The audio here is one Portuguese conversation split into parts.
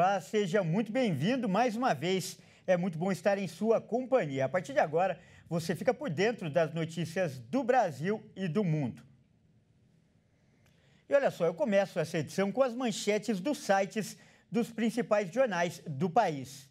Olá, seja muito bem-vindo mais uma vez. É muito bom estar em sua companhia. A partir de agora, você fica por dentro das notícias do Brasil e do mundo. E olha só, eu começo essa edição com as manchetes dos sites dos principais jornais do país.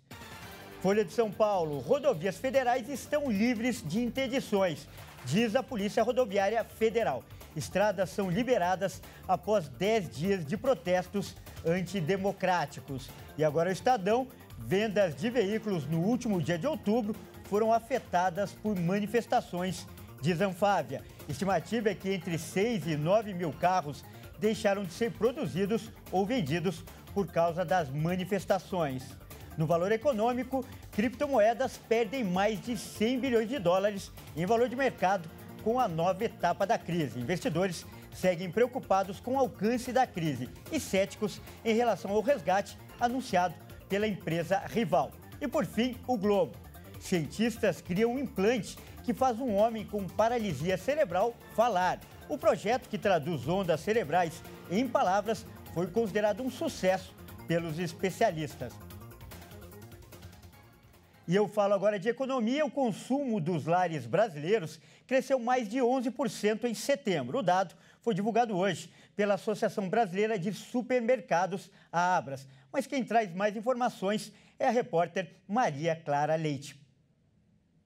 Folha de São Paulo. Rodovias federais estão livres de interdições, diz a Polícia Rodoviária Federal. Estradas são liberadas após 10 dias de protestos antidemocráticos. E agora o Estadão, vendas de veículos no último dia de outubro foram afetadas por manifestações, diz Anfávia. Estimativa é que entre 6 e 9 mil carros deixaram de ser produzidos ou vendidos por causa das manifestações. No valor econômico, criptomoedas perdem mais de 100 bilhões de dólares em valor de mercado com a nova etapa da crise. Investidores seguem preocupados com o alcance da crise e céticos em relação ao resgate anunciado pela empresa rival. E por fim, o Globo. Cientistas criam um implante que faz um homem com paralisia cerebral falar. O projeto, que traduz ondas cerebrais em palavras, foi considerado um sucesso pelos especialistas. E eu falo agora de economia. O consumo dos lares brasileiros cresceu mais de 11% em setembro. O dado foi divulgado hoje pela Associação Brasileira de Supermercados, a Abras. Mas quem traz mais informações é a repórter Maria Clara Leite.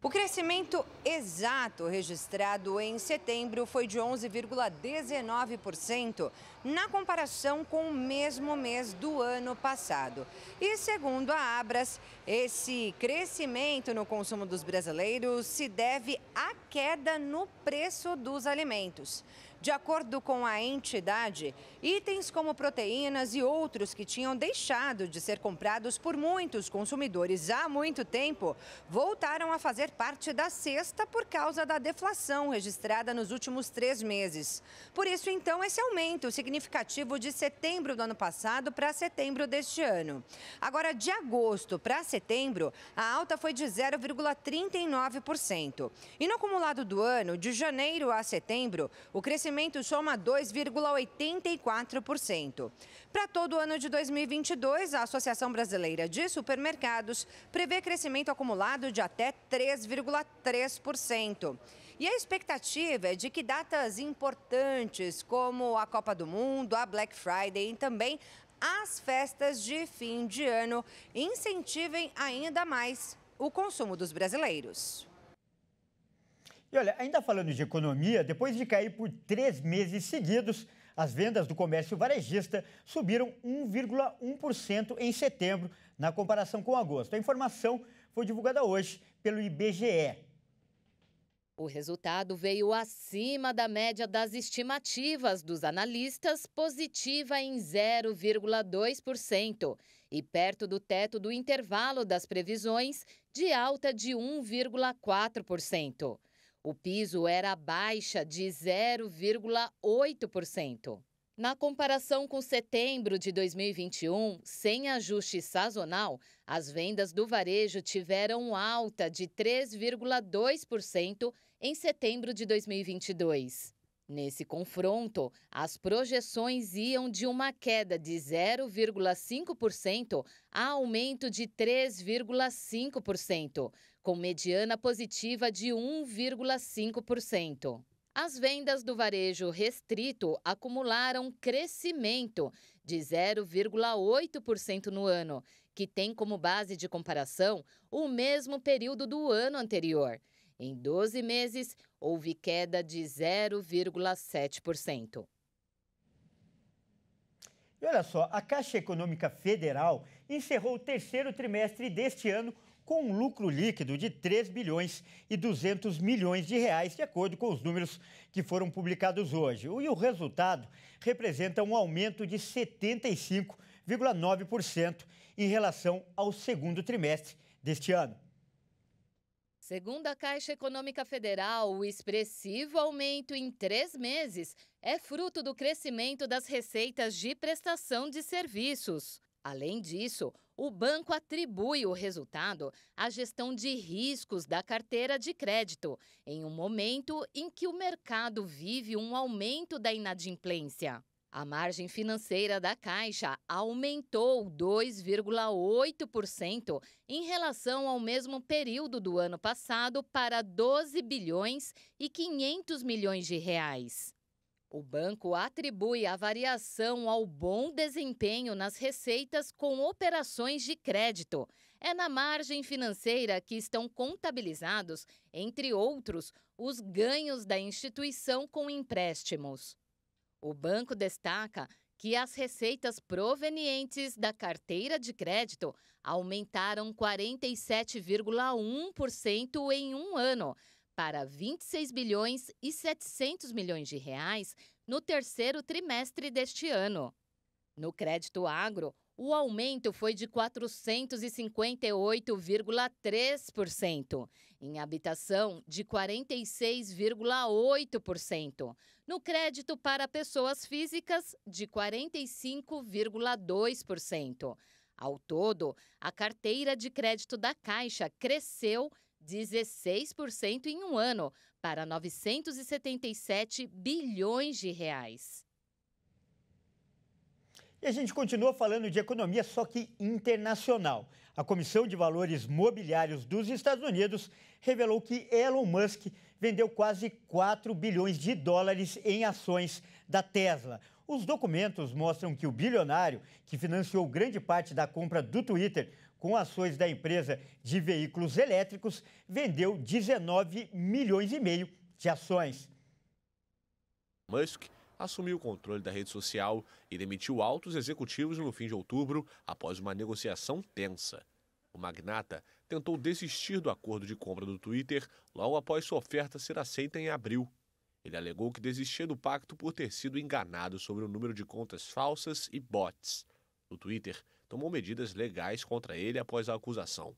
O crescimento exato registrado em setembro foi de 11,19% na comparação com o mesmo mês do ano passado. E segundo a Abras, esse crescimento no consumo dos brasileiros se deve à queda no preço dos alimentos. De acordo com a entidade, itens como proteínas e outros que tinham deixado de ser comprados por muitos consumidores há muito tempo voltaram a fazer parte da cesta por causa da deflação registrada nos últimos três meses. Por isso, então, esse aumento significativo de setembro do ano passado para setembro deste ano. Agora, de agosto para setembro, a alta foi de 0,39%. E no acumulado do ano, de janeiro a setembro, o crescimento crescimento soma 2,84%. Para todo o ano de 2022, a Associação Brasileira de Supermercados prevê crescimento acumulado de até 3,3%. E a expectativa é de que datas importantes como a Copa do Mundo, a Black Friday e também as festas de fim de ano incentivem ainda mais o consumo dos brasileiros. E olha, ainda falando de economia, depois de cair por três meses seguidos, as vendas do comércio varejista subiram 1,1% em setembro, na comparação com agosto. A informação foi divulgada hoje pelo IBGE. O resultado veio acima da média das estimativas dos analistas, positiva em 0,2%, e perto do teto do intervalo das previsões, de alta de 1,4%. O piso era baixa de 0,8%. Na comparação com setembro de 2021, sem ajuste sazonal, as vendas do varejo tiveram alta de 3,2% em setembro de 2022. Nesse confronto, as projeções iam de uma queda de 0,5% a aumento de 3,5%, com mediana positiva de 1,5%. As vendas do varejo restrito acumularam crescimento de 0,8% no ano, que tem como base de comparação o mesmo período do ano anterior. Em 12 meses, houve queda de 0,7%. E olha só, a Caixa Econômica Federal encerrou o terceiro trimestre deste ano com um lucro líquido de 3 bilhões e 200 milhões de reais, de acordo com os números que foram publicados hoje. E o resultado representa um aumento de 75,9% em relação ao segundo trimestre deste ano. Segundo a Caixa Econômica Federal, o expressivo aumento em três meses é fruto do crescimento das receitas de prestação de serviços. Além disso, o banco atribui o resultado à gestão de riscos da carteira de crédito, em um momento em que o mercado vive um aumento da inadimplência. A margem financeira da Caixa aumentou 2,8% em relação ao mesmo período do ano passado para 12 bilhões e 500 milhões de reais. O banco atribui a variação ao bom desempenho nas receitas com operações de crédito. É na margem financeira que estão contabilizados, entre outros, os ganhos da instituição com empréstimos. O banco destaca que as receitas provenientes da carteira de crédito aumentaram 47,1% em um ano, para 26 bilhões e 700 milhões de reais no terceiro trimestre deste ano. No crédito agro, o aumento foi de 458,3% em habitação de 46,8%, no crédito para pessoas físicas de 45,2%. Ao todo, a carteira de crédito da Caixa cresceu 16% em um ano, para 977 bilhões de reais. E a gente continua falando de economia, só que internacional. A Comissão de Valores Mobiliários dos Estados Unidos revelou que Elon Musk vendeu quase 4 bilhões de dólares em ações da Tesla. Os documentos mostram que o bilionário, que financiou grande parte da compra do Twitter com ações da empresa de veículos elétricos, vendeu 19 milhões e meio de ações. Musk assumiu o controle da rede social e demitiu altos executivos no fim de outubro após uma negociação tensa. O magnata tentou desistir do acordo de compra do Twitter logo após sua oferta ser aceita em abril. Ele alegou que desistia do pacto por ter sido enganado sobre o número de contas falsas e bots. O Twitter tomou medidas legais contra ele após a acusação.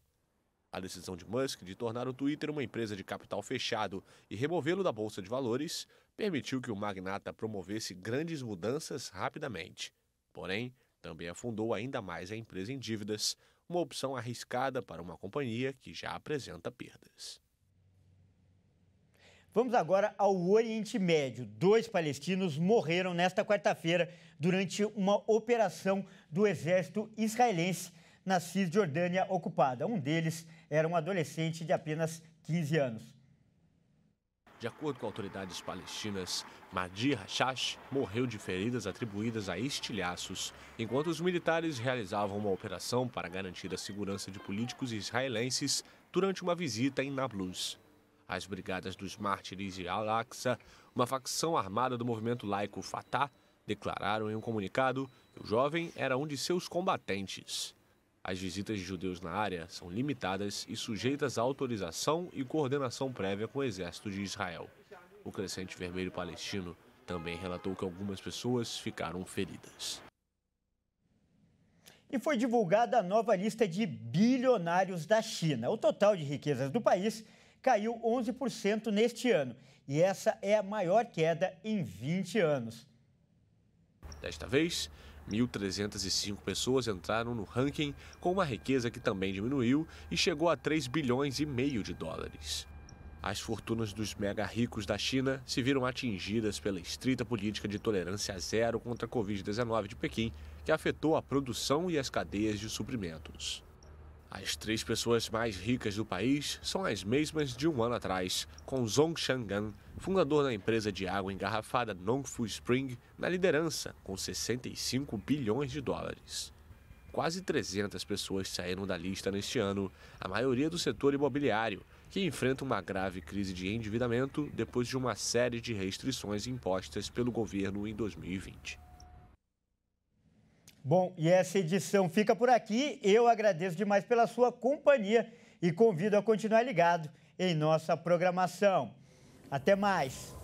A decisão de Musk de tornar o Twitter uma empresa de capital fechado e removê-lo da bolsa de valores permitiu que o magnata promovesse grandes mudanças rapidamente. Porém, também afundou ainda mais a empresa em dívidas, uma opção arriscada para uma companhia que já apresenta perdas. Vamos agora ao Oriente Médio. Dois palestinos morreram nesta quarta-feira durante uma operação do exército israelense na Cisjordânia ocupada. Um deles era um adolescente de apenas 15 anos. De acordo com autoridades palestinas, Madi Hashash morreu de feridas atribuídas a estilhaços, enquanto os militares realizavam uma operação para garantir a segurança de políticos israelenses durante uma visita em Nablus. As Brigadas dos Mártires de Al-Aqsa, uma facção armada do movimento laico Fatah, declararam em um comunicado que o jovem era um de seus combatentes. As visitas de judeus na área são limitadas e sujeitas a autorização e coordenação prévia com o exército de Israel. O Crescente Vermelho Palestino também relatou que algumas pessoas ficaram feridas. E foi divulgada a nova lista de bilionários da China. O total de riquezas do país caiu 11% neste ano. E essa é a maior queda em 20 anos. Desta vez, 1.305 pessoas entraram no ranking com uma riqueza que também diminuiu e chegou a 3 bilhões e meio de dólares. As fortunas dos mega ricos da China se viram atingidas pela estrita política de tolerância zero contra a Covid-19 de Pequim, que afetou a produção e as cadeias de suprimentos. As três pessoas mais ricas do país são as mesmas de um ano atrás, com Zhong Shangan, fundador da empresa de água engarrafada Nongfu Spring, na liderança, com 65 bilhões de dólares. Quase 300 pessoas saíram da lista neste ano, a maioria do setor imobiliário, que enfrenta uma grave crise de endividamento depois de uma série de restrições impostas pelo governo em 2020. Bom, e essa edição fica por aqui. Eu agradeço demais pela sua companhia e convido a continuar ligado em nossa programação. Até mais!